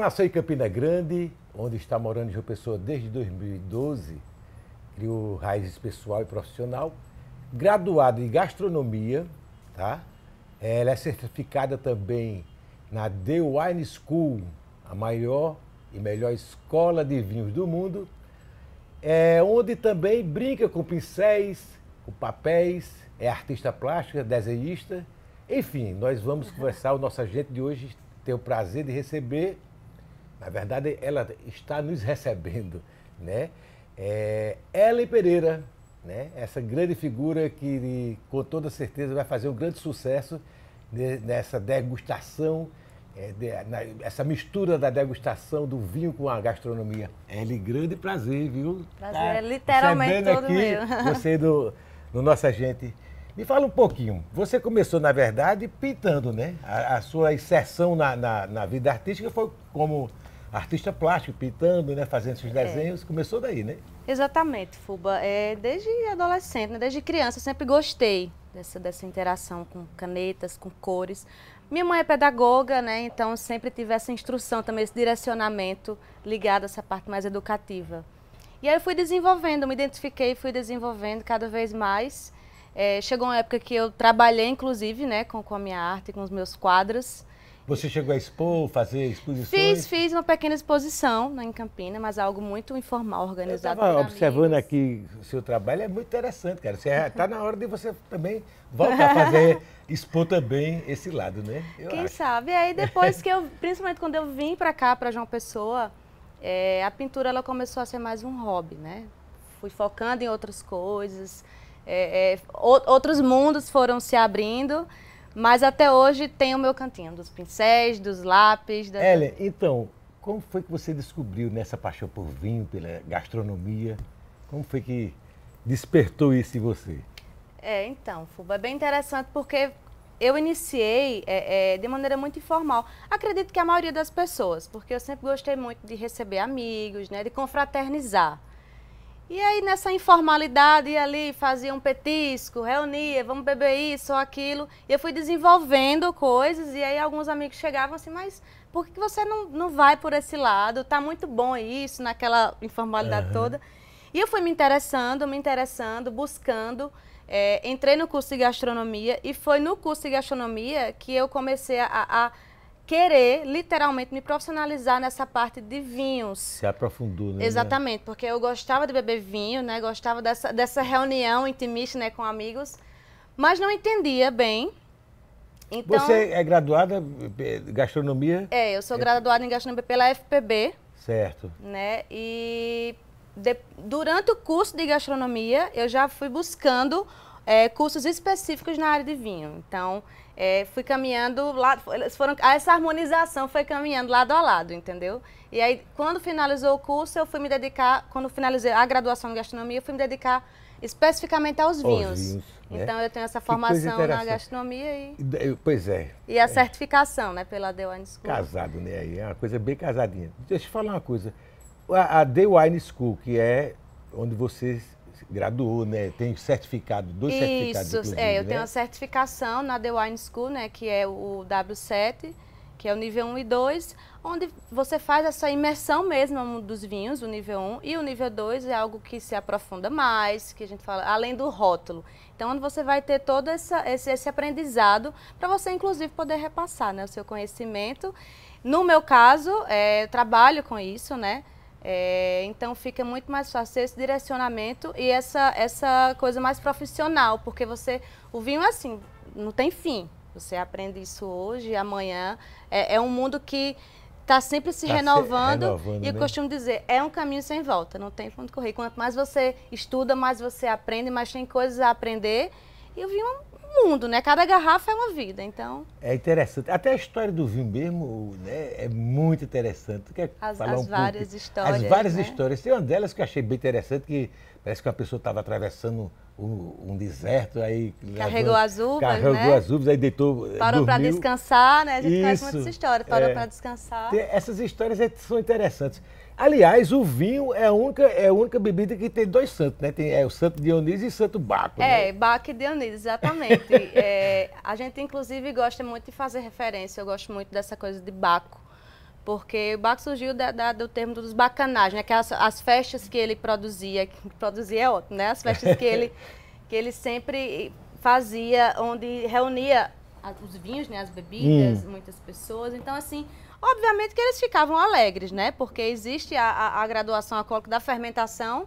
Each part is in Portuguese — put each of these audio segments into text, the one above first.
nasceu em Campina Grande, onde está morando João Pessoa desde 2012. Criou raízes pessoal e profissional. Graduada em gastronomia, tá? Ela é certificada também na The Wine School, a maior e melhor escola de vinhos do mundo, é onde também brinca com pincéis, com papéis, é artista plástica, desenhista. Enfim, nós vamos conversar. O nosso agente de hoje tem o prazer de receber na verdade, ela está nos recebendo, né? É, Ellen Pereira, né? Essa grande figura que com toda certeza vai fazer um grande sucesso nessa degustação, é, de, na, essa mistura da degustação do vinho com a gastronomia. É Ellen, grande prazer, viu? Prazer, tá é literalmente todo aqui meu. Você do, no Nossa Gente. Me fala um pouquinho. Você começou, na verdade, pintando, né? A, a sua inserção na, na, na, vida artística foi como artista plástico, pintando, né, fazendo esses é. desenhos. É. Começou daí, né? Exatamente, Fuba. É, desde adolescente, né, desde criança, eu sempre gostei dessa, dessa interação com canetas, com cores. Minha mãe é pedagoga, né, então sempre tive essa instrução também, esse direcionamento ligado a essa parte mais educativa. E aí eu fui desenvolvendo, me identifiquei, fui desenvolvendo cada vez mais. É, chegou uma época que eu trabalhei, inclusive, né, com, com a minha arte, com os meus quadros. Você chegou a expor, fazer exposições? Fiz, fiz uma pequena exposição né, em Campina, mas algo muito informal, organizado. Eu observando amigos. aqui o seu trabalho, é muito interessante, cara. Está é, na hora de você também voltar a fazer, expor também esse lado, né? Eu Quem acho. sabe? E aí depois que eu, principalmente quando eu vim para cá, para João Pessoa, é, a pintura ela começou a ser mais um hobby, né? Fui focando em outras coisas, é, é, outros mundos foram se abrindo. Mas até hoje tem o meu cantinho, dos pincéis, dos lápis. Das... Ellen, então, como foi que você descobriu nessa paixão por vinho, pela gastronomia? Como foi que despertou isso em você? É, então, Fuba, é bem interessante porque eu iniciei é, é, de maneira muito informal. Acredito que a maioria das pessoas, porque eu sempre gostei muito de receber amigos, né, de confraternizar. E aí nessa informalidade ia ali, fazia um petisco, reunia, vamos beber isso ou aquilo. E eu fui desenvolvendo coisas e aí alguns amigos chegavam assim, mas por que você não, não vai por esse lado? Tá muito bom isso, naquela informalidade uhum. toda. E eu fui me interessando, me interessando, buscando. É, entrei no curso de gastronomia e foi no curso de gastronomia que eu comecei a, a querer literalmente me profissionalizar nessa parte de vinhos. Se aprofundou, né? Exatamente, porque eu gostava de beber vinho, né? Gostava dessa, dessa reunião intimista, né, com amigos, mas não entendia bem. Então, Você é graduada em gastronomia? É, eu sou graduada em gastronomia pela FPB. Certo. Né? E de, durante o curso de gastronomia, eu já fui buscando é, cursos específicos na área de vinho. Então, é, fui caminhando, lá, eles foram, essa harmonização foi caminhando lado a lado, entendeu? E aí, quando finalizou o curso, eu fui me dedicar, quando finalizei a graduação em gastronomia, eu fui me dedicar especificamente aos vinhos. vinhos né? então, né? eu tenho essa formação na gastronomia e... Pois é. E a é. certificação, né, pela The Wine School. Casado, né? É uma coisa bem casadinha. Deixa eu falar uma coisa. A, a The Wine School, que é onde vocês graduou, né? Tem certificado, dois Isso, certificados. Isso, é, eu né? tenho a né? certificação na The Wine School, né? Que é o W7, que é o nível 1 e 2, onde você faz essa imersão mesmo dos vinhos, o nível 1, e o nível 2 é algo que se aprofunda mais, que a gente fala, além do rótulo. Então, onde você vai ter todo essa, esse, esse aprendizado para você, inclusive, poder repassar né, o seu conhecimento. No meu caso, é, eu trabalho com isso, né? É, então fica muito mais fácil esse direcionamento e essa, essa coisa mais profissional, porque você. O vinho é assim, não tem fim. Você aprende isso hoje, amanhã. É, é um mundo que está sempre se tá renovando, se renovando. E eu né? costumo dizer, é um caminho sem volta, não tem ponto correr. Quanto mais você estuda, mais você aprende, mais tem coisas a aprender. E o vinho é mundo, né? Cada garrafa é uma vida, então. É interessante. Até a história do vinho mesmo, né? É muito interessante. quer as, falar as um várias pouco? histórias. As várias né? histórias. Tem uma delas que eu achei bem interessante, que parece que uma pessoa estava atravessando um, um, deserto, aí. Carregou as uvas. Carregou né? as uvas, aí deitou. Eh, parou para descansar, né? A gente Isso, conhece muito história, parou é, para descansar. essas histórias é, são interessantes. Aliás, o vinho é a única, é a única bebida que tem dois santos, né? Tem, é o Santo Dionísio e Santo Baco. É, né? É, Baco e Dionísio, exatamente. é, a gente, inclusive, gosta muito de fazer referência, eu gosto muito dessa coisa de Baco. Porque o Baco surgiu da, da, do termo dos bacanagens, né? Que as, festas que ele produzia, que produzia é né? As festas que ele, que ele sempre fazia, onde reunia os vinhos, né? As bebidas, hum. muitas pessoas. Então, assim, Obviamente que eles ficavam alegres, né? Porque existe a, a, a graduação alcoólica da fermentação,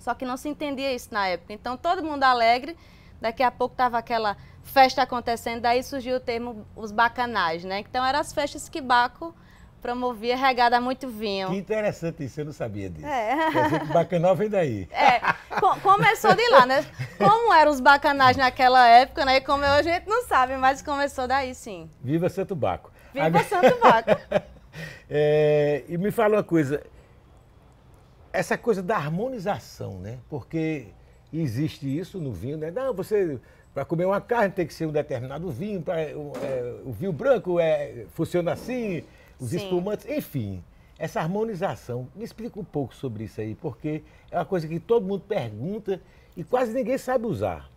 só que não se entendia isso na época. Então, todo mundo alegre. Daqui a pouco estava aquela festa acontecendo, daí surgiu o termo os bacanais, né? Então, eram as festas que Baco promovia regada muito vinho. Que interessante isso, eu não sabia disso. É. Quer dizer que bacanal vem daí. É, com, começou de lá, né? Como eram os bacanais naquela época, né? E como eu, a gente não sabe, mas começou daí sim. Viva Santo Baco. Viva Santo Baco! é, e me fala uma coisa, essa coisa da harmonização, né? Porque existe isso no vinho, né? Não, você para comer uma carne tem que ser um determinado vinho, pra, o, é, é, o vinho branco é, funciona assim, os Sim. espumantes, enfim. Essa harmonização, me explica um pouco sobre isso aí, porque é uma coisa que todo mundo pergunta e quase ninguém sabe usar.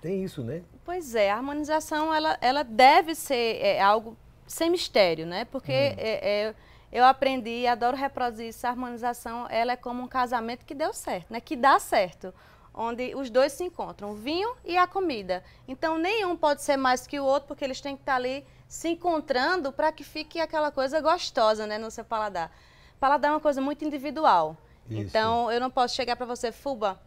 Tem isso, né? Pois é, a harmonização ela, ela deve ser é, algo sem mistério, né? Porque hum. é, é, eu aprendi, adoro reproduzir isso, a harmonização, ela é como um casamento que deu certo, né? Que dá certo, onde os dois se encontram, o vinho e a comida. Então, nenhum pode ser mais que o outro, porque eles têm que estar ali se encontrando para que fique aquela coisa gostosa, né, no seu paladar. Paladar é uma coisa muito individual. Isso. Então, eu não posso chegar para você, Fuba,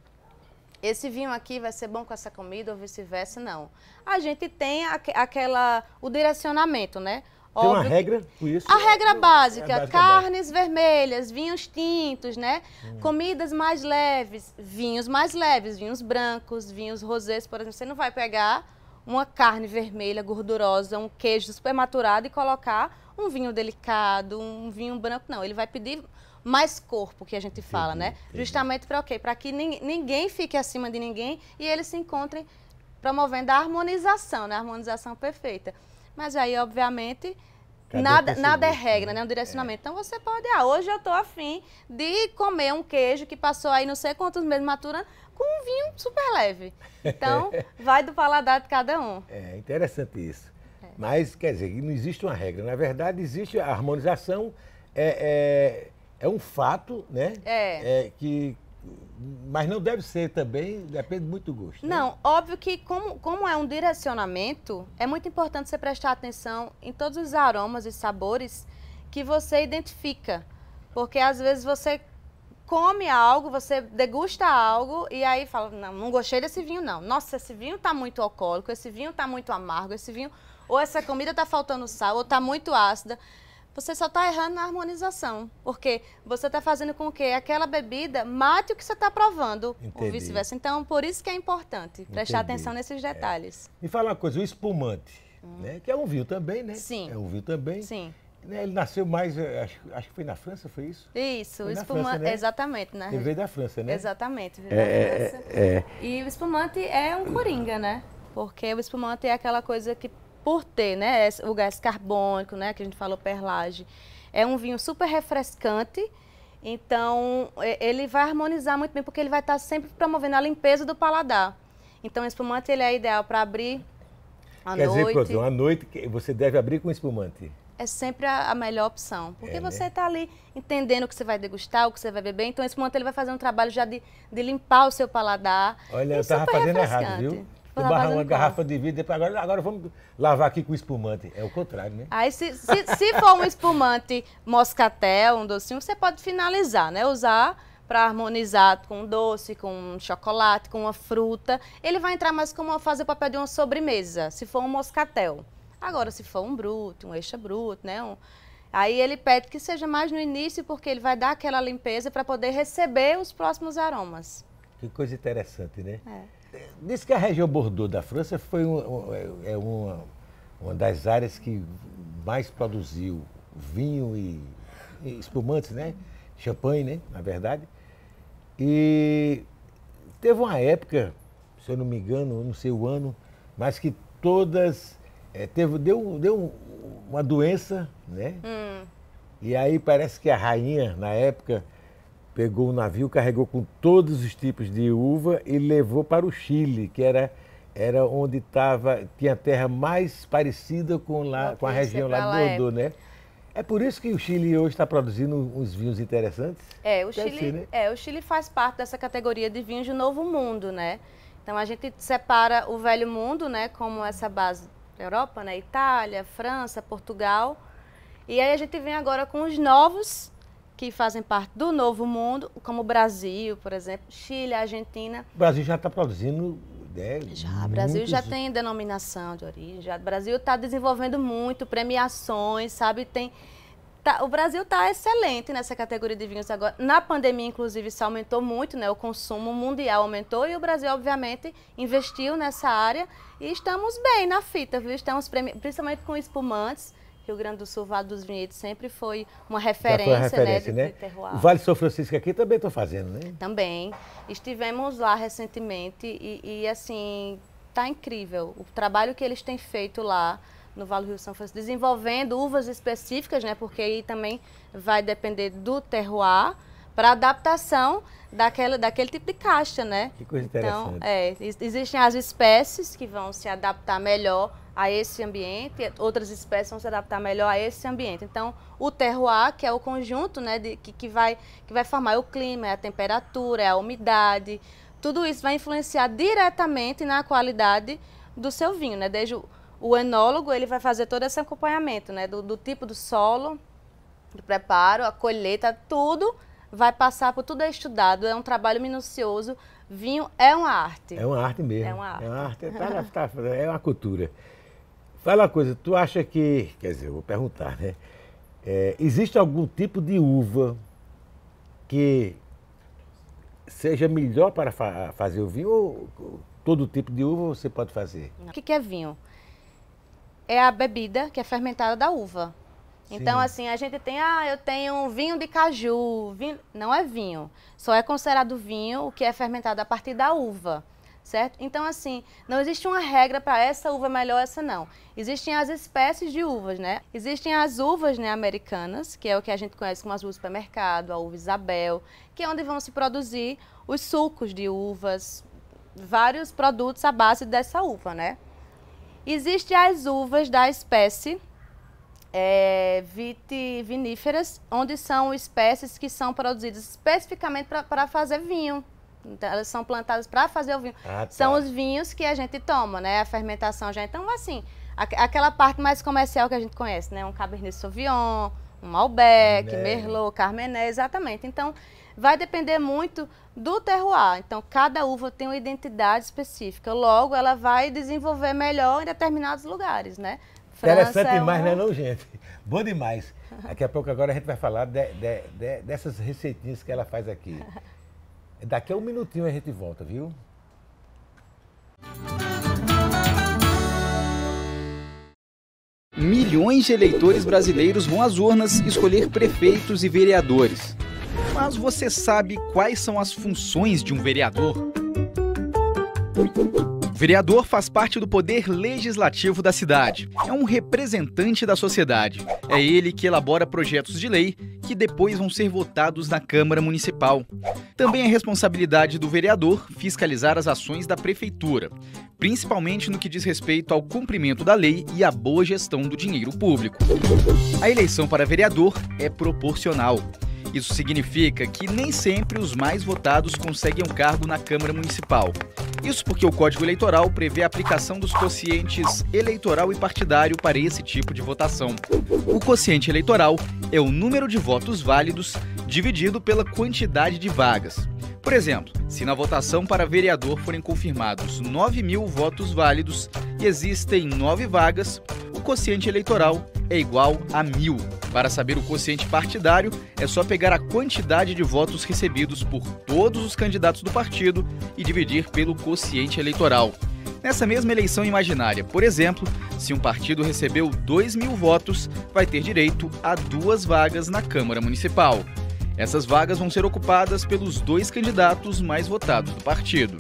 esse vinho aqui vai ser bom com essa comida ou vice-versa, não. A gente tem aqu aquela o direcionamento, né? Tem uma regra com isso? A regra é básica, é a básica carnes básica. vermelhas, vinhos tintos, né? Hum. Comidas mais leves, vinhos mais leves, vinhos brancos, vinhos rosés, por exemplo. Você não vai pegar uma carne vermelha, gordurosa, um queijo supermaturado e colocar um vinho delicado, um vinho branco. Não, ele vai pedir mais corpo, que a gente fala, né? Entendi. Justamente para o okay, que ninguém fique acima de ninguém e eles se encontrem promovendo a harmonização, né? A harmonização perfeita. Mas aí, obviamente, nada, nada é regra, né? né? Um direcionamento. É. Então você pode, ah, hoje eu estou afim de comer um queijo que passou aí não sei quantos meses maturando com um vinho super leve. Então, vai do paladar de cada um. É interessante isso. É. Mas, quer dizer, não existe uma regra. Na verdade, existe a harmonização, é, é, é um fato, né? É. é que, mas não deve ser também, depende muito do gosto. Né? Não, né? óbvio que como, como é um direcionamento, é muito importante você prestar atenção em todos os aromas e sabores que você identifica. Porque às vezes você come algo, você degusta algo e aí fala, não, não gostei desse vinho não. Nossa, esse vinho tá muito alcoólico, esse vinho tá muito amargo, esse vinho... Ou essa comida tá faltando sal, ou tá muito ácida. Você só está errando na harmonização, porque você está fazendo com que aquela bebida mate o que você está provando, Entendi. ou vice-versa. Então, por isso que é importante prestar atenção nesses é. detalhes. É. Me fala uma coisa, o espumante, hum. né? que é um vinho também, né? Sim. É um vinho também. Sim. Né, ele nasceu mais, eh, acho, acho, que foi na França, foi isso? Isso, foi espumante, França, né? exatamente. Né? Ele veio da França, né? Exatamente, veio é, da é, França. É, é. E o espumante é um coringa, né? Porque o espumante é aquela coisa que por ter né, o gás carbônico, né, que a gente falou perlage, é um vinho super refrescante. Então, ele vai harmonizar muito bem, porque ele vai estar tá sempre promovendo a limpeza do paladar. Então, o espumante ele é ideal para abrir à Quer noite. Quer dizer, pronto, à noite você deve abrir com espumante. É sempre a, a melhor opção, porque é, né? você está ali entendendo o que você vai degustar, o que você vai beber. Então, espumante ele vai fazer um trabalho já de, de limpar o seu paladar. Olha, eu estava fazendo errado, viu? Vou barra uma garrafa de vidro, depois agora, agora vamos lavar aqui com espumante. É o contrário, né? Aí, se, se, se for um espumante moscatel, um docinho, você pode finalizar, né? Usar para harmonizar com um doce, com um chocolate, com uma fruta. Ele vai entrar mais como fazer o papel de uma sobremesa, se for um moscatel. Agora, se for um bruto, um extra bruto, né? Um... Aí ele pede que seja mais no início, porque ele vai dar aquela limpeza para poder receber os próximos aromas. Que coisa interessante, né? É. Diz que a região Bordeaux da França foi um, é, é uma, uma das áreas que mais produziu vinho e, e espumantes, né? Champanhe, né? Na verdade. E teve uma época, se eu não me engano, não sei o ano, mas que todas é, teve deu, deu uma doença, né? Hum. E aí parece que a rainha na época pegou um navio, carregou com todos os tipos de uva e levou para o Chile, que era, era onde tava, tinha terra mais parecida com, lá, Bom, com a região lá de Bordeaux, é... né? É por isso que o Chile hoje está produzindo uns vinhos interessantes? É, o Chile, ser, né? é, o Chile faz parte dessa categoria de vinhos de novo mundo, né? Então a gente separa o velho mundo, né, como essa base da Europa, né, Itália, França, Portugal. E aí a gente vem agora com os novos que fazem parte do Novo Mundo, como o Brasil, por exemplo, Chile, Argentina. O Brasil já está produzindo. Né, já, o Brasil já tem denominação de origem. Já, o Brasil está desenvolvendo muito, premiações, sabe? Tem, tá, o Brasil está excelente nessa categoria de vinhos agora. Na pandemia, inclusive, isso aumentou muito, né? O consumo mundial aumentou e o Brasil, obviamente, investiu nessa área. E estamos bem na fita, viu? Estamos, principalmente com espumantes Rio Grande do Sul, Vale dos Vinhedos sempre foi uma referência, referência né, de, né? De vale São Francisco aqui também estou fazendo, né? Também. Estivemos lá recentemente e, e assim, tá incrível. O trabalho que eles têm feito lá no Vale do Rio São Francisco, desenvolvendo uvas específicas, né? Porque aí também vai depender do terroir para adaptação daquela, daquele tipo de caixa, né? Que coisa então, interessante. É, existem as espécies que vão se adaptar melhor a esse ambiente, outras espécies vão se adaptar melhor a esse ambiente. Então, o terroir, que é o conjunto né, de, que, que, vai, que vai formar o clima, é a temperatura, é a umidade, tudo isso vai influenciar diretamente na qualidade do seu vinho, né? Desde o, o enólogo, ele vai fazer todo esse acompanhamento, né? Do, do tipo do solo, do preparo, a colheita, tudo vai passar por tudo é estudado, é um trabalho minucioso. Vinho é uma arte. É uma arte mesmo. É uma arte. É uma, arte, tá, tá, é uma cultura. Fala uma coisa, tu acha que. Quer dizer, eu vou perguntar, né? É, existe algum tipo de uva que seja melhor para fa fazer o vinho ou todo tipo de uva você pode fazer? O que é vinho? É a bebida que é fermentada da uva. Então, assim, a gente tem, ah, eu tenho vinho de caju. Vinho, não é vinho. Só é considerado vinho o que é fermentado a partir da uva. Certo? Então, assim, não existe uma regra para essa uva é melhor, essa não. Existem as espécies de uvas, né? Existem as uvas né, americanas, que é o que a gente conhece como as uvas supermercado, a uva Isabel, que é onde vão se produzir os sucos de uvas, vários produtos à base dessa uva, né? Existem as uvas da espécie é, vitiviníferas, onde são espécies que são produzidas especificamente para fazer vinho. Então, elas são plantadas para fazer o vinho. Ah, tá. São os vinhos que a gente toma, né? A fermentação já. Então, assim, aquela parte mais comercial que a gente conhece, né? Um Cabernet Sauvignon, um Malbec, Carmené. Merlot, Carmenet, exatamente. Então, vai depender muito do terroir. Então, cada uva tem uma identidade específica. Logo, ela vai desenvolver melhor em determinados lugares, né? França. Interessante é demais, um... né, não, gente? Bom demais. Daqui a pouco agora a gente vai falar de, de, de, dessas receitinhas que ela faz aqui. Daqui a um minutinho a gente volta, viu? Milhões de eleitores brasileiros vão às urnas escolher prefeitos e vereadores. Mas você sabe quais são as funções de um vereador? Vereador faz parte do poder legislativo da cidade. É um representante da sociedade. É ele que elabora projetos de lei que depois vão ser votados na Câmara Municipal. Também é responsabilidade do vereador fiscalizar as ações da prefeitura, principalmente no que diz respeito ao cumprimento da lei e à boa gestão do dinheiro público. A eleição para vereador é proporcional. Isso significa que nem sempre os mais votados conseguem um cargo na Câmara Municipal. Isso porque o Código Eleitoral prevê a aplicação dos quocientes eleitoral e partidário para esse tipo de votação. O quociente eleitoral é o número de votos válidos dividido pela quantidade de vagas. Por exemplo, se na votação para vereador forem confirmados 9 mil votos válidos e existem 9 vagas, o quociente eleitoral é igual a mil. Para saber o quociente partidário, é só pegar a quantidade de votos recebidos por todos os candidatos do partido e dividir pelo quociente eleitoral. Nessa mesma eleição imaginária, por exemplo, se um partido recebeu 2 mil votos, vai ter direito a duas vagas na Câmara Municipal. Essas vagas vão ser ocupadas pelos dois candidatos mais votados do partido.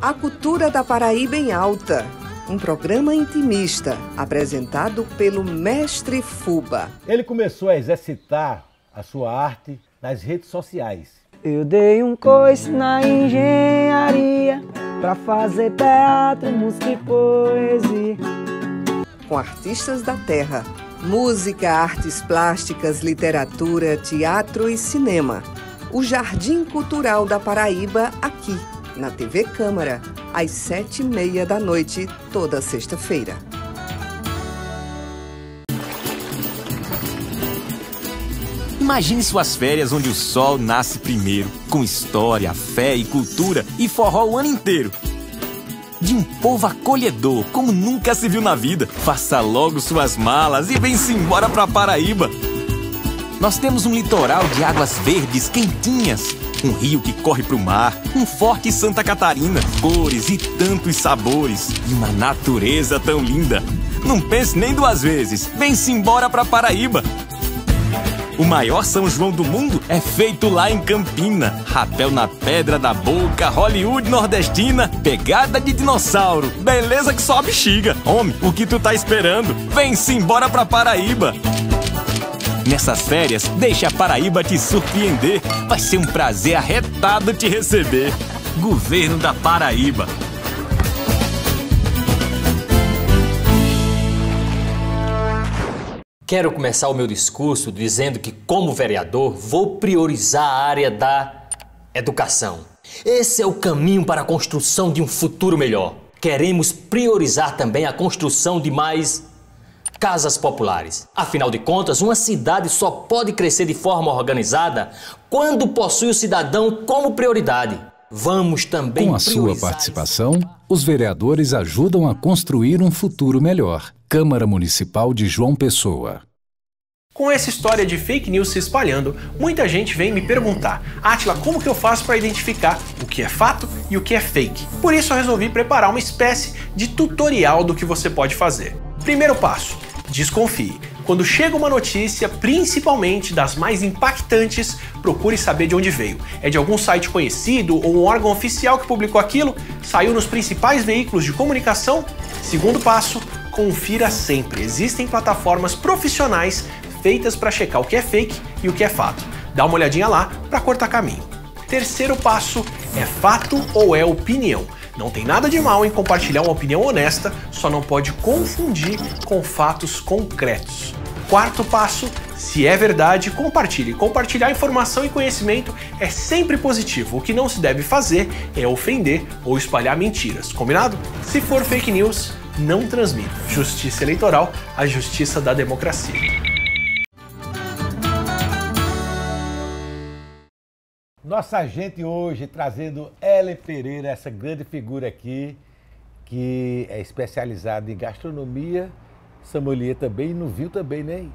A cultura da Paraíba em alta. Um programa intimista apresentado pelo mestre Fuba. Ele começou a exercitar a sua arte nas redes sociais. Eu dei um coice na engenharia para fazer teatro, música e poesia com artistas da terra. Música, artes plásticas, literatura, teatro e cinema. O Jardim Cultural da Paraíba, aqui, na TV Câmara, às sete e meia da noite, toda sexta-feira. Imagine suas férias onde o sol nasce primeiro, com história, fé e cultura e forró o ano inteiro de um povo acolhedor como nunca se viu na vida. Faça logo suas malas e vem-se embora para Paraíba. Nós temos um litoral de águas verdes quentinhas, um rio que corre para o mar, um forte Santa Catarina, cores e tantos sabores, e uma natureza tão linda. Não pense nem duas vezes, vem-se embora para Paraíba. O maior São João do mundo é feito lá em Campina. Rapel na pedra da boca, Hollywood nordestina, pegada de dinossauro. Beleza que só bexiga. Homem, o que tu tá esperando? Vem-se embora pra Paraíba. Nessas férias, deixa a Paraíba te surpreender. Vai ser um prazer arretado te receber. Governo da Paraíba Quero começar o meu discurso dizendo que, como vereador, vou priorizar a área da educação. Esse é o caminho para a construção de um futuro melhor. Queremos priorizar também a construção de mais casas populares. Afinal de contas, uma cidade só pode crescer de forma organizada quando possui o cidadão como prioridade. Vamos também. Com a sua participação, os vereadores ajudam a construir um futuro melhor. Câmara Municipal de João Pessoa. Com essa história de fake news se espalhando, muita gente vem me perguntar: Atila, como que eu faço para identificar o que é fato e o que é fake? Por isso eu resolvi preparar uma espécie de tutorial do que você pode fazer. Primeiro passo: desconfie. Quando chega uma notícia, principalmente das mais impactantes, procure saber de onde veio. É de algum site conhecido ou um órgão oficial que publicou aquilo? Saiu nos principais veículos de comunicação? Segundo passo, confira sempre. Existem plataformas profissionais feitas para checar o que é fake e o que é fato. Dá uma olhadinha lá para cortar caminho. Terceiro passo é fato ou é opinião. Não tem nada de mal em compartilhar uma opinião honesta, só não pode confundir com fatos concretos. Quarto passo, se é verdade, compartilhe. Compartilhar informação e conhecimento é sempre positivo. O que não se deve fazer é ofender ou espalhar mentiras, combinado? Se for fake news, não transmita. Justiça eleitoral, a justiça da democracia. Nossa gente hoje trazendo Ellen Pereira, essa grande figura aqui, que é especializada em gastronomia, sommelier também, no viu também, né?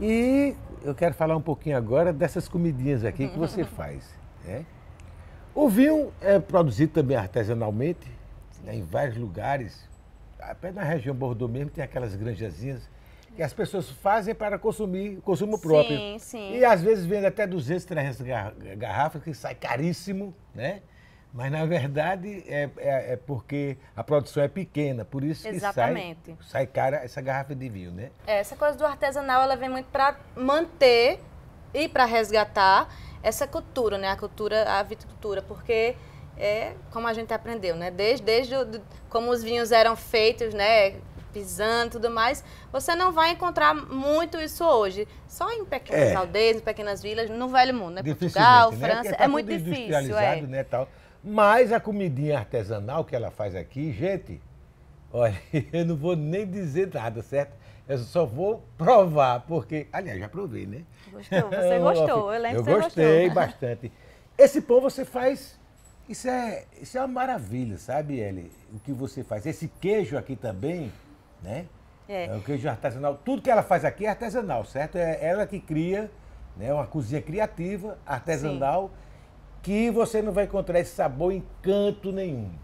E eu quero falar um pouquinho agora dessas comidinhas aqui que você faz. Né? O vinho é produzido também artesanalmente, né, em vários lugares, até na região Bordeaux mesmo tem aquelas granjazinhas que as pessoas fazem para consumir, consumo próprio. Sim, sim. E às vezes vende até 200, 300 garrafas, que sai caríssimo, né? Mas na verdade é, é, é porque a produção é pequena, por isso Exatamente. que sai, sai cara essa garrafa de vinho, né? É, essa coisa do artesanal ela vem muito para manter e para resgatar essa cultura, né? A cultura, a viticultura, porque é como a gente aprendeu, né? Desde, desde como os vinhos eram feitos, né? Pisando tudo mais, você não vai encontrar muito isso hoje. Só em pequenas é. aldeias, em pequenas vilas, no velho mundo, né? Portugal, né? França, tá é muito difícil. É. Né, tal. Mas a comidinha artesanal que ela faz aqui, gente, olha, eu não vou nem dizer nada, certo? Eu só vou provar, porque. Aliás, já provei, né? Gostou, você gostou, eu lembro eu que você gostou. Eu gostei bastante. Esse pão você faz isso é, isso é uma maravilha, sabe, Eli? O que você faz. Esse queijo aqui também, né? É. é o queijo artesanal. Tudo que ela faz aqui é artesanal, certo? É ela que cria, né? Uma cozinha criativa, artesanal, Sim. que você não vai encontrar esse sabor em canto nenhum.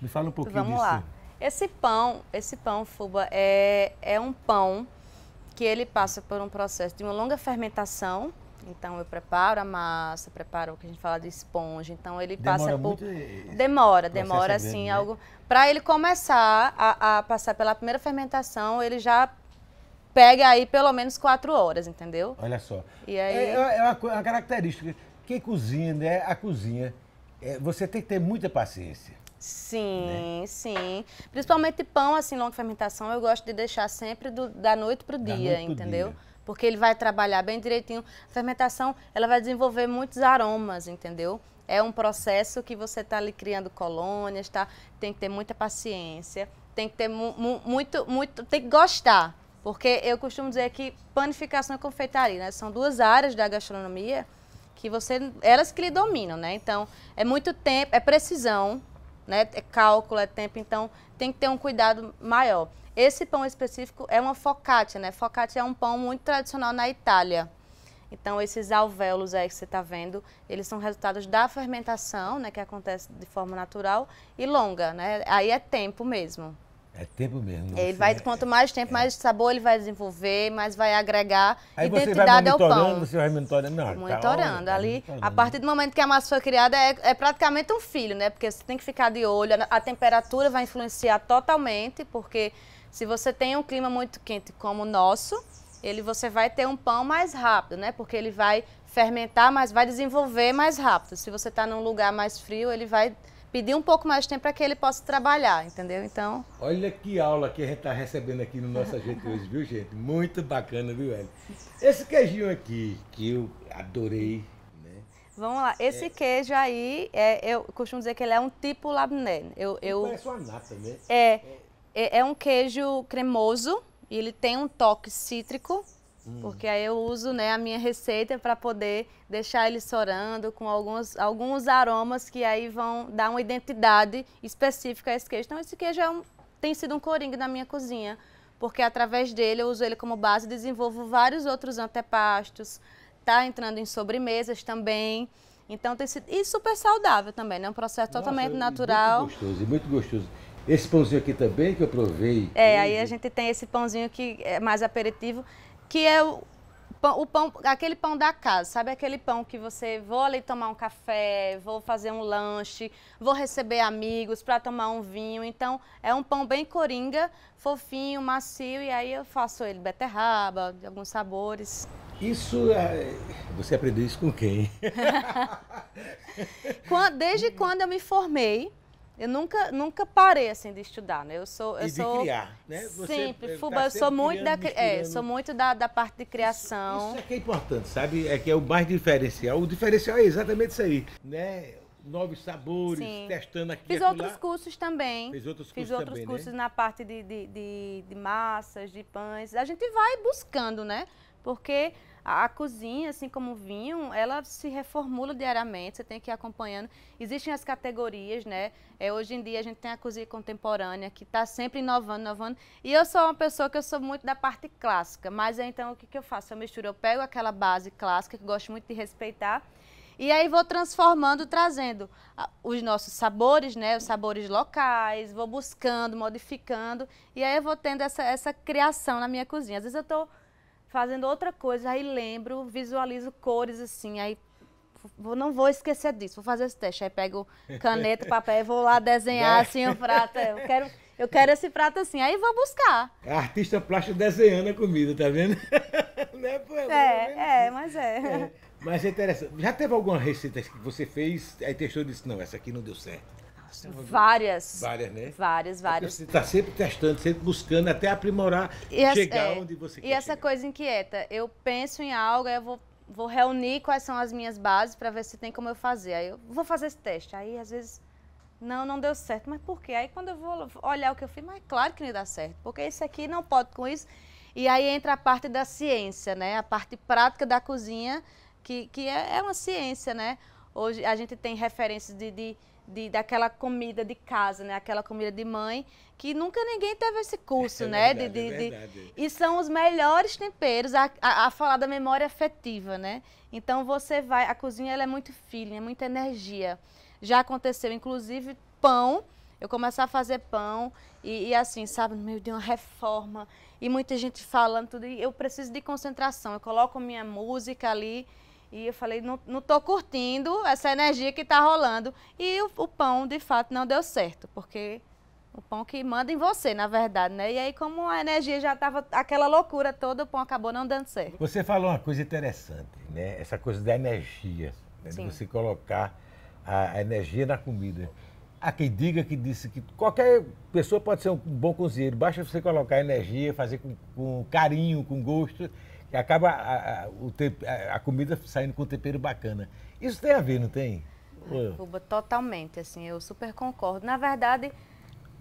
Me fala um pouquinho Vamos disso. Vamos lá. Esse pão, esse pão, Fuba, é, é um pão que ele passa por um processo de uma longa fermentação então eu preparo a massa, preparo o que a gente fala de esponja. Então ele demora passa por muito... É, é, demora, demora é assim né? algo para ele começar a, a, passar pela primeira fermentação. Ele já pega aí pelo menos quatro horas, entendeu? Olha só. Aí... É, é, uma, é, uma, característica. Quem cozinha, né? A cozinha, é, você tem que ter muita paciência. Sim, né? sim. Principalmente pão assim longa fermentação, eu gosto de deixar sempre do, da noite para o dia, entendeu? Dia porque ele vai trabalhar bem direitinho. A fermentação, ela vai desenvolver muitos aromas, entendeu? É um processo que você está ali criando colônias, tá? Tem que ter muita paciência, tem que ter mu mu muito, muito, tem que gostar. Porque eu costumo dizer que panificação e confeitaria, né? São duas áreas da gastronomia que você, elas que lhe dominam, né? Então, é muito tempo, é precisão, né? É cálculo, é tempo, então tem que ter um cuidado maior. Esse pão específico é uma focaccia, né? Focaccia é um pão muito tradicional na Itália. Então, esses alvéolos aí que você está vendo, eles são resultados da fermentação, né, que acontece de forma natural e longa, né? Aí é tempo mesmo. É tempo mesmo. Ele vai, quanto mais tempo, é. mais sabor ele vai desenvolver, mais vai agregar. Aí Identidade é o pão. Você vai monitorando, não, tá, monitorando. Tá, ali, tá a partir do momento que a massa foi criada, é, é, praticamente um filho, né? Porque você tem que ficar de olho. A, a temperatura vai influenciar totalmente, porque se você tem um clima muito quente como o nosso, ele você vai ter um pão mais rápido, né? Porque ele vai fermentar, mas vai desenvolver mais rápido. Se você está num lugar mais frio, ele vai pedir um pouco mais de tempo para que ele possa trabalhar, entendeu? Então. Olha que aula que a gente está recebendo aqui no nosso gente hoje, viu, gente? Muito bacana, viu, Eli? Esse queijinho aqui, que eu adorei. Né? Vamos lá, esse é. queijo aí, é, eu costumo dizer que ele é um tipo labneh. Eu, eu... Parece uma nata, né? É, é, é um queijo cremoso, ele tem um toque cítrico, Hum. Porque aí eu uso né, a minha receita para poder deixar ele sorando com alguns, alguns aromas que aí vão dar uma identidade específica a esse queijo. Então esse queijo é um, tem sido um coringa na minha cozinha, porque através dele eu uso ele como base e desenvolvo vários outros antepastos. Está entrando em sobremesas também. Então tem sido. E super saudável também, né? Um processo Nossa, totalmente natural. Muito gostoso, muito gostoso. Esse pãozinho aqui também que eu provei. É, aí a gente tem esse pãozinho que é mais aperitivo que é o pão, o pão, aquele pão da casa, sabe? Aquele pão que você vou ali tomar um café, vou fazer um lanche, vou receber amigos para tomar um vinho. Então, é um pão bem coringa, fofinho, macio, e aí eu faço ele beterraba, de alguns sabores. Isso é, Você aprendeu isso com quem? Desde quando eu me formei, eu nunca, nunca parei assim de estudar, né? Eu sou, eu e de sou criar, né? Você sempre, é, tá fuba, eu sou muito criando, da, é, sou muito da, da parte de criação. Isso, isso é que é importante, sabe? É que é o mais diferencial. O diferencial é exatamente isso aí, né? novos sabores, Sim. testando aqui. Fiz outros lá. cursos também. Fiz outros Fiz cursos, outros também, né? cursos né? na parte de de, de, de, massas, de pães. A gente vai buscando, né? Porque a, cozinha, assim como o vinho, ela se reformula diariamente, você tem que ir acompanhando. Existem as categorias, né? É, hoje em dia a gente tem a cozinha contemporânea, que está sempre inovando, inovando. E eu sou uma pessoa que eu sou muito da parte clássica, mas então o que, que eu faço? Eu misturo, eu pego aquela base clássica, que gosto muito de respeitar, e aí vou transformando, trazendo os nossos sabores, né, os sabores locais, vou buscando, modificando, e aí eu vou tendo essa, essa criação na minha cozinha. Às vezes eu estou fazendo outra coisa, aí lembro, visualizo cores assim, aí vou, não vou esquecer disso, vou fazer esse teste. Aí pego caneta, papel e vou lá desenhar assim o prato. Eu quero, eu quero esse prato assim, aí vou buscar. A artista plástico desenhando a comida, tá vendo? né, pô, é, é, é, mas é. é. Mas é interessante. Já teve alguma receita que você fez, aí testou e disse, não, essa aqui não deu certo. Várias. Várias, né? Várias, é várias. Você está sempre testando, sempre buscando, até aprimorar, essa, chegar é, onde você quer. E essa chegar. coisa inquieta. Eu penso em algo, eu vou, vou reunir quais são as minhas bases para ver se tem como eu fazer. Aí eu vou fazer esse teste. Aí, às vezes, não, não deu certo. Mas por quê? Aí, quando eu vou olhar o que eu fiz, mas é claro que não dá certo. Porque isso aqui não pode com isso. E aí entra a parte da ciência, né? A parte prática da cozinha, que, que é, é uma ciência, né? Hoje a gente tem referências de, de de, daquela comida de casa, né? Aquela comida de mãe, que nunca ninguém teve esse curso, é né? Verdade, de, de, é De, e são os melhores temperos, a, a, a falar da memória afetiva, né? Então você vai, a cozinha ela é muito feeling, é muita energia. Já aconteceu, inclusive, pão, eu começar a fazer pão e, e assim, sabe, no meio de uma reforma e muita gente falando tudo, eu preciso de concentração, eu coloco minha música ali e eu falei, não, não tô curtindo essa energia que está rolando. E o, o, pão, de fato, não deu certo, porque o pão que manda em você, na verdade, né? E aí, como a energia já estava aquela loucura toda, o pão acabou não dando certo. Você falou uma coisa interessante, né? Essa coisa da energia, né? de você colocar a energia na comida. Há quem diga que disse que qualquer pessoa pode ser um bom cozinheiro, basta você colocar energia, fazer com, com carinho, com gosto, que acaba a, a, te, a, comida saindo com tempero bacana. Isso tem a ver, não tem? Cuba, totalmente, assim, eu super concordo. Na verdade,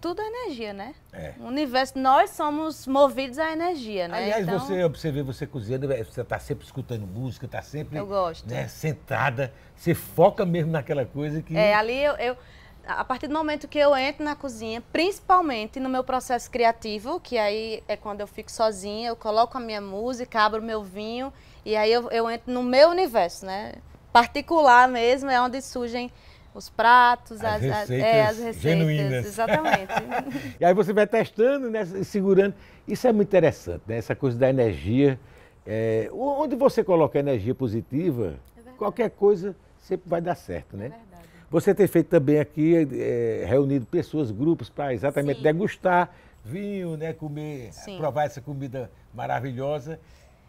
tudo é energia, né? É. O universo, nós somos movidos à energia, né? Aliás, então... você observa você cozinhando, né? você está sempre escutando música, está sempre... Eu gosto. Né, sentada, você foca mesmo naquela coisa que... É, ali eu... eu a partir do momento que eu entro na cozinha, principalmente no meu processo criativo, que aí é quando eu fico sozinha, eu coloco a minha música, abro meu vinho e aí eu, eu entro no meu universo, né? Particular mesmo, é onde surgem os pratos, as, as, receitas, as, é, as receitas. Genuínas. Exatamente. e aí você vai testando né, e segurando. Isso é muito interessante, né? Essa coisa da energia. É, onde você coloca energia positiva, é qualquer coisa sempre vai dar certo, né? É verdade. Você tem feito também aqui, é, reunido pessoas, grupos, para exatamente Sim. degustar vinho, né? Comer, é, Sim. provar essa comida maravilhosa.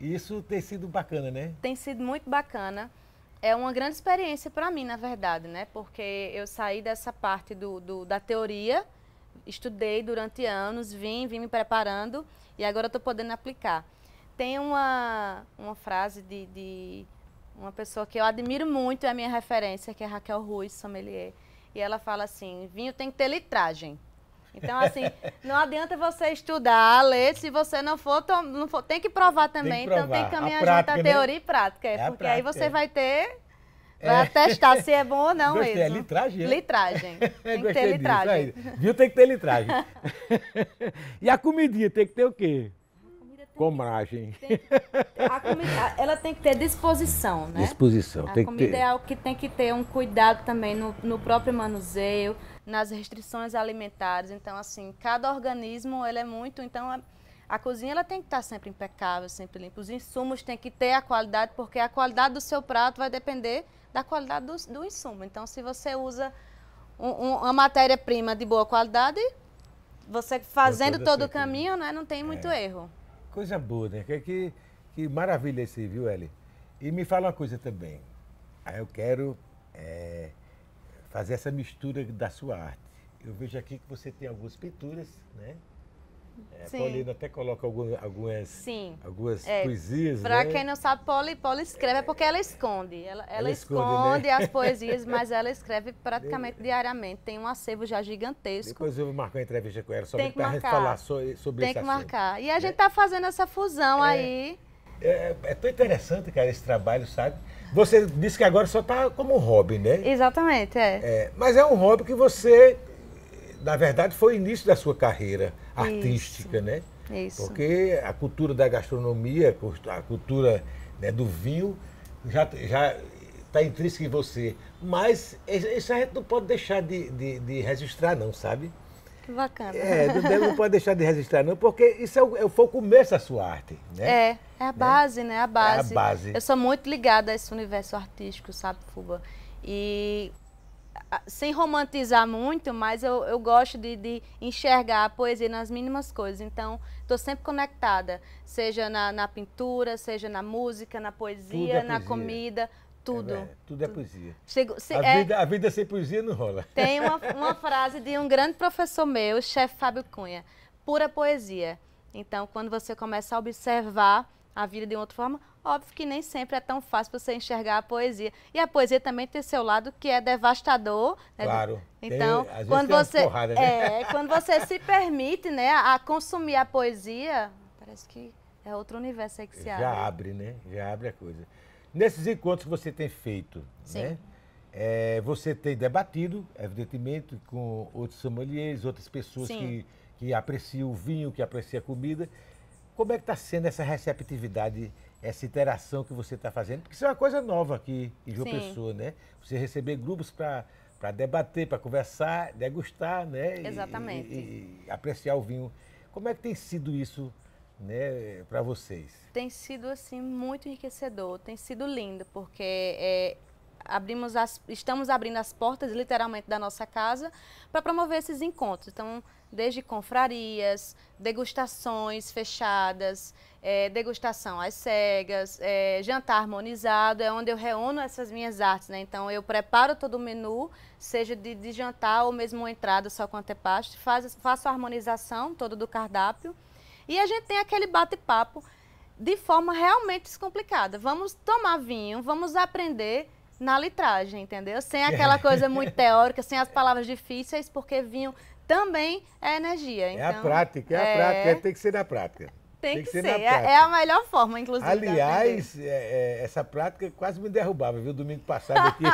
Isso tem sido bacana, né? Tem sido muito bacana. É uma grande experiência para mim, na verdade, né? Porque eu saí dessa parte do, do da teoria, estudei durante anos, vim, vim me preparando e agora estou podendo aplicar. Tem uma, uma frase de, de uma pessoa que eu admiro muito, é a minha referência, que é Raquel Ruiz, sommelier. E ela fala assim, vinho tem que ter litragem. Então, assim, não adianta você estudar, ler, se você não for, não for tem que provar também. Tem que então provar. Então, tem que caminhar prática, junto né? à teoria né? e prática. É, é porque prática. aí você vai ter... É. Vai é. testar se é bom ou não Gostei, é mesmo. É litragem? Né? Litragem. Tem que ter litragem. Viu? Tem que ter litragem. e a comidinha tem que ter o quê? Comagem. Tem, a comida, ela tem que ter disposição, né? Disposição. A tem comida que ter... é algo que tem que ter um cuidado também no, no próprio manuseio, nas restrições alimentares. Então, assim, cada organismo, ele é muito... Então, a, a cozinha ela tem que estar sempre impecável, sempre limpa. Os insumos têm que ter a qualidade, porque a qualidade do seu prato vai depender da qualidade do, do insumo. Então, se você usa um, um, uma matéria-prima de boa qualidade, você fazendo todo o caminho, né, não tem muito é. erro. Coisa boa, né? Que, que, que maravilha esse, viu, Eli? E me fala uma coisa também. Aí eu quero é, fazer essa mistura da sua arte. Eu vejo aqui que você tem algumas pinturas, né? É, Paulina até coloca algumas, algumas, Sim. algumas é, poesias. Para né? quem não sabe, Poli, Poli escreve, é porque ela esconde. Ela, ela, ela esconde, esconde né? as poesias, mas ela escreve praticamente diariamente. Tem um acervo já gigantesco. Depois eu marquei uma entrevista com ela, só para a gente falar sobre, isso. Tem esse que assunto. marcar. E a é. gente está fazendo essa fusão é. aí. É, é, é, tão interessante, cara, esse trabalho, sabe? Você disse que agora só está como hobby, né? Exatamente, é. é. Mas é um hobby que você na verdade, foi o início da sua carreira artística, Isso. né? Isso. Porque a cultura da gastronomia, a cultura né, do vinho, já está intrínseca em você. Mas isso a gente não pode deixar de, de, de registrar, não, sabe? Que bacana. É, não, não pode deixar de registrar, não, porque isso é, é o, foi o começo da sua arte, né? É, é a né? base, né? né? A base. É a base. Eu sou muito ligada a esse universo artístico, sabe, Fuba? E sem romantizar muito, mas eu, eu gosto de, de, enxergar a poesia nas mínimas coisas. Então, estou sempre conectada, seja na, na, pintura, seja na música, na poesia, é na poesia. comida, é tudo. É, tudo é tudo. poesia. Chego, se, a, é, vida, a, vida, sem poesia não rola. Tem uma, uma frase de um grande professor meu, o chefe Fábio Cunha, pura poesia. Então, quando você começa a observar a vida de outra forma, Óbvio que nem sempre é tão fácil você enxergar a poesia. E a poesia também tem seu lado que é devastador. Né? Claro. Então, tem, quando você porrada, né? é, quando você se permite, né, a consumir a poesia, parece que é outro universo aí que se Já abre. Já abre, né? Já abre a coisa. Nesses encontros que você tem feito, Sim. né? É, você tem debatido, evidentemente, com outros sommeliers, outras pessoas que, que apreciam o vinho, que apreciam a comida. Como é que está sendo essa receptividade? essa interação que você está fazendo, porque isso é uma coisa nova aqui em João Sim. Pessoa, né? Você receber grupos para para debater, para conversar, degustar, né? Exatamente. E, e, e, apreciar o vinho. Como é que tem sido isso, né, para vocês? Tem sido assim muito enriquecedor, tem sido lindo, porque é, abrimos as, estamos abrindo as portas literalmente da nossa casa para promover esses encontros. Então, desde confrarias, degustações fechadas, é, degustação às cegas, é, jantar harmonizado, é onde eu reúno essas minhas artes. Né? Então, eu preparo todo o menu, seja de, de jantar ou mesmo uma entrada só com antepasto, faz, faço a harmonização todo do cardápio e a gente tem aquele bate-papo de forma realmente descomplicada. Vamos tomar vinho, vamos aprender na litragem, entendeu? Sem é. aquela coisa muito teórica, sem as palavras difíceis, porque vinho também é energia. Então, é a então, prática, é a é. prática, tem que ser na prática. Tem, tem que, que, ser, ser. É, é, a melhor forma, inclusive. Aliás, é, essa prática quase me derrubava, viu? Domingo passado aqui.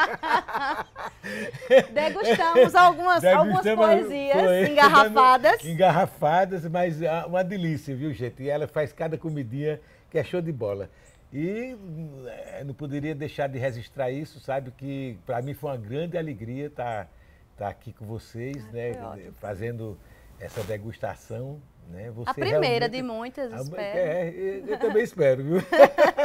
Degustamos algumas, Degustamos algumas poesias poesia, engarrafadas. Engarrafadas, mas ah, uma delícia, viu, gente? E ela faz cada comidinha que é show de bola. E é, não poderia deixar de registrar isso, sabe? Que para mim foi uma grande alegria estar, tá, estar tá aqui com vocês, ah, né? Fazendo essa degustação. Né? Você a primeira de muitas, a, espero. É, eu também espero, viu?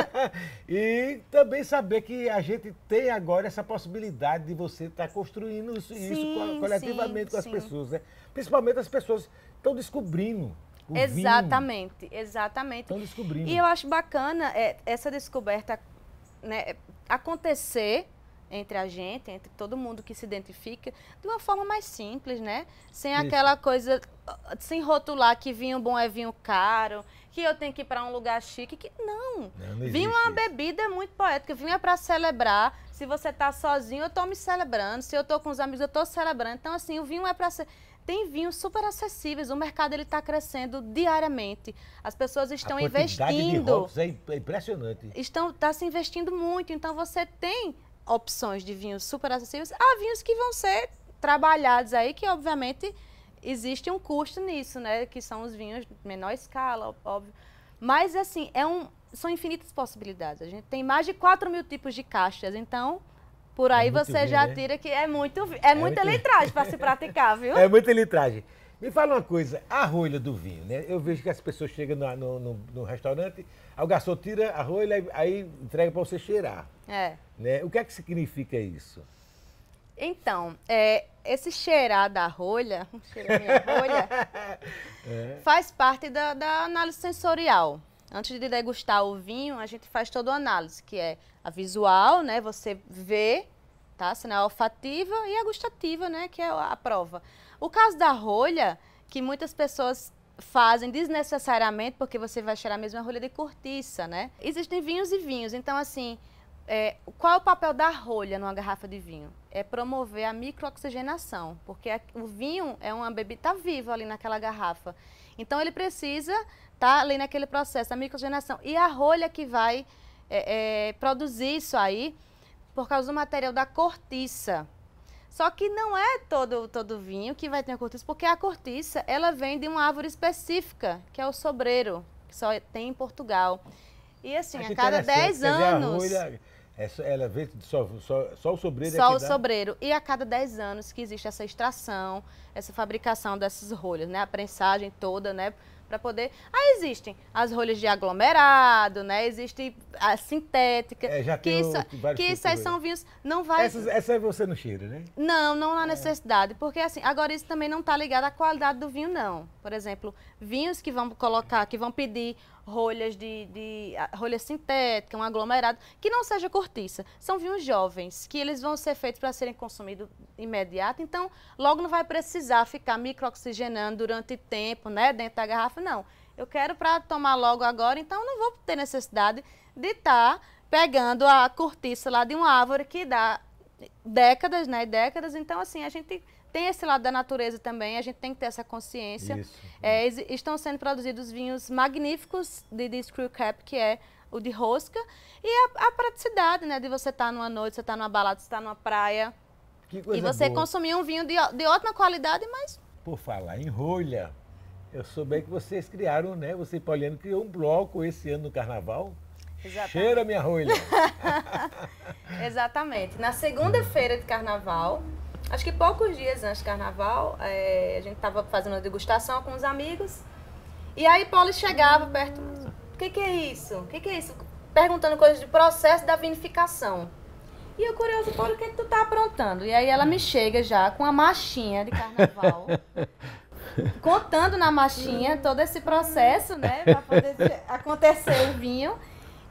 e também saber que a gente tem agora essa possibilidade de você estar tá construindo isso, sim, isso coletivamente sim, com as sim. pessoas, né? Principalmente as pessoas estão descobrindo o exatamente, vinho. exatamente. Estão descobrindo. E eu acho bacana é, essa descoberta né, acontecer entre a gente, entre todo mundo que se identifica, de uma forma mais simples, né? Sem Isso. aquela coisa, sem rotular que vinho bom é vinho caro, que eu tenho que ir para um lugar chique, que não. não, não vinho é uma bebida muito poética, vinho é para celebrar. Se você está sozinho, eu estou me celebrando. Se eu estou com os amigos, eu estou celebrando. Então assim, o vinho é para ser tem vinhos super acessíveis. O mercado ele está crescendo diariamente. As pessoas estão a investindo. De é, é impressionante. Estão está se investindo muito. Então você tem opções de vinhos super acessíveis. Há vinhos que vão ser trabalhados aí que obviamente existe um custo nisso, né? Que são os vinhos de menor escala, óbvio. Mas assim é um são infinitas possibilidades. A gente tem mais de 4 mil tipos de caixas. Então por é aí é você já né? tira que é, muito, é, é muita muito... litragem para se praticar, viu? É muita litragem. Me fala uma coisa, a rolha do vinho, né? Eu vejo que as pessoas chegam no, no, no, no restaurante, o garçom tira a rolha e aí entrega para você cheirar. É. Né? O que é que significa isso? Então, é, esse cheirar da rolha, cheirar minha rolha, é. faz parte da, da análise sensorial antes de degustar o vinho, a gente faz toda a análise, que é a visual, né? Você vê, tá? A olfativa e a gustativa, né? Que é a prova. O caso da rolha, que muitas pessoas fazem desnecessariamente, porque você vai cheirar mesmo a rolha de cortiça, né? Existem vinhos e vinhos, então assim... É, qual é o papel da rolha numa garrafa de vinho? É promover a microoxigenação, porque a, o vinho é uma bebida tá viva ali naquela garrafa. Então ele precisa está ali naquele processo a microgenação. E a rolha que vai é, é, produzir isso aí por causa do material da cortiça. Só que não é todo, todo vinho que vai ter a cortiça, porque a cortiça ela vem de uma árvore específica, que é o sobreiro, que só tem em Portugal. E assim, Acho a cada 10 anos. Dizer, a rolha, é ela vem só, só, só o sobreiro. É só é o dá... sobreiro. E a cada 10 anos que existe essa extração, essa fabricação dessas rolhas, né? A prensagem toda, né? para poder. ah existem as rolhas de aglomerado, né? Existe a sintética. É, já que tem isso, é- que isso aí são vinhos não vai Essa, essa você não cheira, né? Não, não há é. necessidade, porque assim, agora isso também não está ligado à qualidade do vinho não. Por exemplo, vinhos que vão colocar, que vão pedir rolhas de, de rolha sintética, um aglomerado, que não seja cortiça. São vinhos jovens, que eles vão ser feitos para serem consumidos imediato, então logo não vai precisar ficar microoxigenando durante tempo, né, dentro da garrafa, não. Eu quero para tomar logo agora, então não vou ter necessidade de estar tá pegando a cortiça lá de uma árvore que dá décadas, né, décadas. Então, assim, a gente tem esse lado da natureza também, a gente tem que ter essa consciência. Isso, é, Estão sendo produzidos vinhos magníficos de, de Screw Cap, que é o de rosca, e a, a praticidade, né, de você estar tá numa noite, você estar tá numa balada, você estar tá numa praia, e você boa. consumir um vinho de, de ótima qualidade, mas... Por falar em rolha, eu soube bem que vocês criaram, né? Você, Pauliano, criou um bloco esse ano no Carnaval. Exatamente. Cheira minha rolha. Exatamente. Na segunda-feira de Carnaval, acho que poucos dias antes do carnaval, é, a gente estava fazendo uma degustação com os amigos. E aí Paulo chegava perto, o que, que é isso? O que, que é isso? Perguntando coisas de processo da vinificação. E eu curioso, Paulo, o que, é que tu tá aprontando? E aí ela me chega já com a machinha de carnaval. contando na machinha todo esse processo, né? Pra poder acontecer o vinho.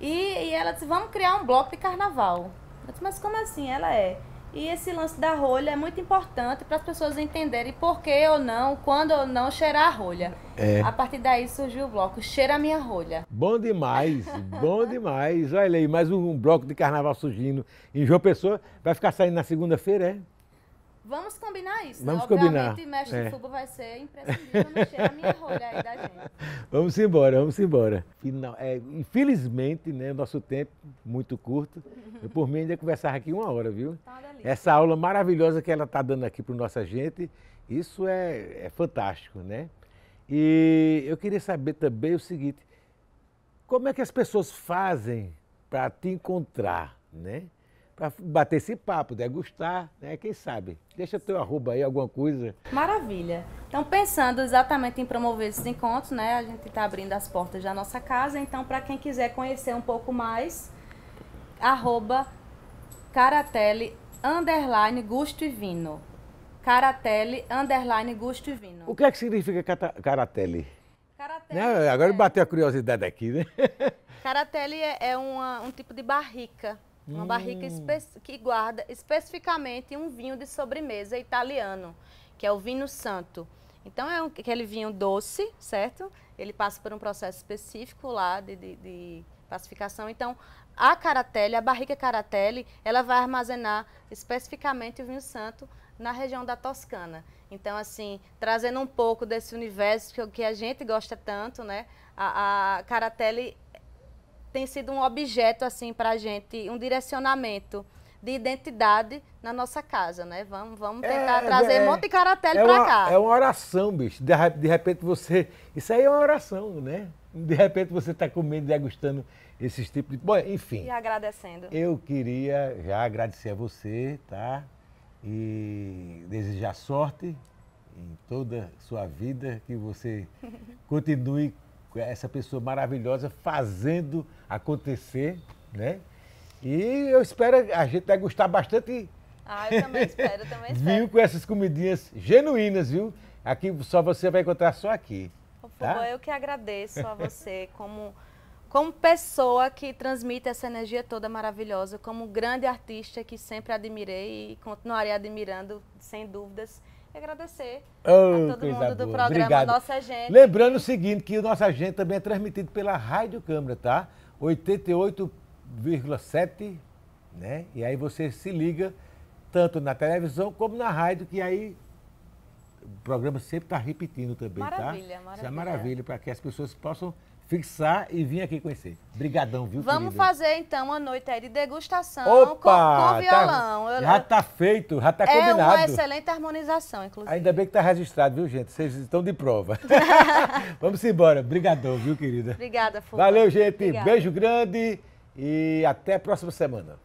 E, e ela disse, vamos criar um bloco de carnaval. Eu disse, mas como assim? Ela é e esse lance da rolha é muito importante para as pessoas entenderem por que ou não, quando ou não cheirar a rolha. É. A partir daí surgiu o bloco Cheira a Minha Rolha. Bom demais, bom demais. Olha aí, mais um, um bloco de carnaval surgindo em João Pessoa. Vai ficar saindo na segunda-feira, é? Vamos combinar isso. Né? Vamos né? combinar. Obviamente, mestre é. de fubo vai ser imprescindível mexer na minha rolha aí da gente. Vamos embora, vamos embora. Final, é, infelizmente, né, nosso tempo muito curto. Eu, por mim, ainda conversar aqui uma hora, viu? Tá Essa aula maravilhosa que ela está dando aqui para nossa gente, isso é, é fantástico, né? E eu queria saber também o seguinte, como é que as pessoas fazem para te encontrar, né? para bater esse papo, degustar, né? Quem sabe? Deixa teu arroba aí, alguma coisa. Maravilha. Então, pensando exatamente em promover esses encontros, né? A gente está abrindo as portas da nossa casa. Então, para quem quiser conhecer um pouco mais, arroba caratelli, underline, gusto e vino. Caratelli, underline, gusto e vino. O que é que significa caratelli? Caratelli. Agora é... bateu a curiosidade aqui, né? Caratelli é, é uma, um tipo de barrica uma hum. barrica que guarda especificamente um vinho de sobremesa italiano, que é o vinho santo. Então é um, aquele vinho doce, certo? Ele passa por um processo específico lá de, de, de pacificação. Então a caratelli, a barrica caratelli, ela vai armazenar especificamente o vinho santo na região da Toscana. Então, assim, trazendo um pouco desse universo que, que a gente gosta tanto, né? A, a Caratelli tem sido um objeto assim para a gente, um direcionamento de identidade na nossa casa, né? Vamos, vamos é, tentar é, trazer é, Monte de é para cá. É uma oração, bicho. De, de, repente você. Isso aí é uma oração, né? De repente você está comendo, degustando esses tipos de. Bom, enfim. E agradecendo. Eu queria já agradecer a você, tá? E desejar sorte em toda a sua vida, que você continue essa pessoa maravilhosa fazendo acontecer, né? E eu espero, a gente vai gostar bastante. Ah, eu também espero, eu também espero. Viu, com essas comidinhas genuínas, viu? Aqui só você vai encontrar só aqui. Por tá? favor, eu que agradeço a você como, como pessoa que transmite essa energia toda maravilhosa, como grande artista que sempre admirei e continuarei admirando, sem dúvidas e agradecer oh, a todo mundo boa. do programa Obrigado. Nossa Gente. Lembrando o seguinte, que o Nossa Gente também é transmitido pela Rádio Câmara, tá? 88,7, né? E aí você se liga tanto na televisão como na rádio, que aí o programa sempre está repetindo também, maravilha, tá? Maravilha, maravilha. Isso é maravilha, para que as pessoas possam fixar e vir aqui conhecer. Brigadão, viu, Vamos querido? fazer, então, uma noite aí de degustação Opa, com, com tá violão. Tá, já tá feito, já tá é combinado. É uma excelente harmonização, inclusive. Ainda bem que tá registrado, viu, gente? Vocês estão de prova. Vamos embora. Brigadão, viu, querida? Obrigada, Fulano. Valeu, gente. Obrigada. Beijo grande e até a próxima semana.